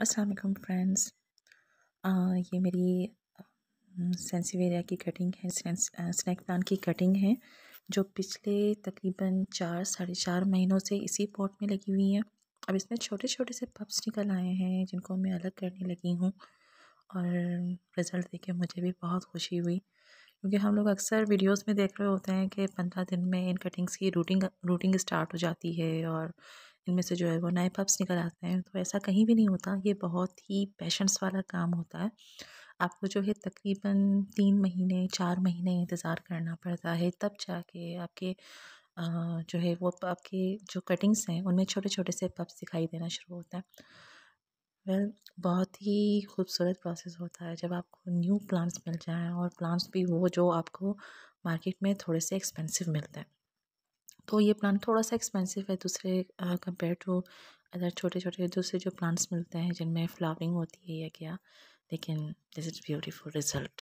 असलकम फ्रेंड्स ये मेरी सेंसीवेरिया की कटिंग है स्नैक प्लान की कटिंग है जो पिछले तकरीबन चार साढ़े चार महीनों से इसी पॉट में लगी हुई है अब इसमें छोटे छोटे से पप्स निकल आए हैं जिनको मैं अलग करने लगी हूँ और रिज़ल्ट देखे मुझे भी बहुत खुशी हुई क्योंकि हम लोग अक्सर वीडियोस में देख रहे होते हैं कि पंद्रह दिन में इन कटिंग्स की रूटिंग रूटिंग स्टार्ट हो जाती है और इनमें से जो है वो नए पप्स निकल आते हैं तो ऐसा कहीं भी नहीं होता ये बहुत ही पेशेंस वाला काम होता है आपको जो है तकरीबन तीन महीने चार महीने इंतज़ार करना पड़ता है तब जाके आपके जो है वो आपके जो कटिंग्स हैं उनमें छोटे छोटे से पप्स दिखाई देना शुरू होता है वेल well, बहुत ही खूबसूरत प्रोसेस होता है जब आपको न्यू प्लांट्स मिल जाएँ और प्लांट्स भी वो जो आपको मार्केट में थोड़े से एक्सपेंसिव मिलते हैं तो ये प्लांट थोड़ा सा एक्सपेंसिव है दूसरे कंपेयर टू अदर छोटे छोटे दूसरे जो प्लांट्स मिलते हैं जिनमें फ्लावरिंग होती है या क्या लेकिन दिस इज़ ब्यूटीफुल रिज़ल्ट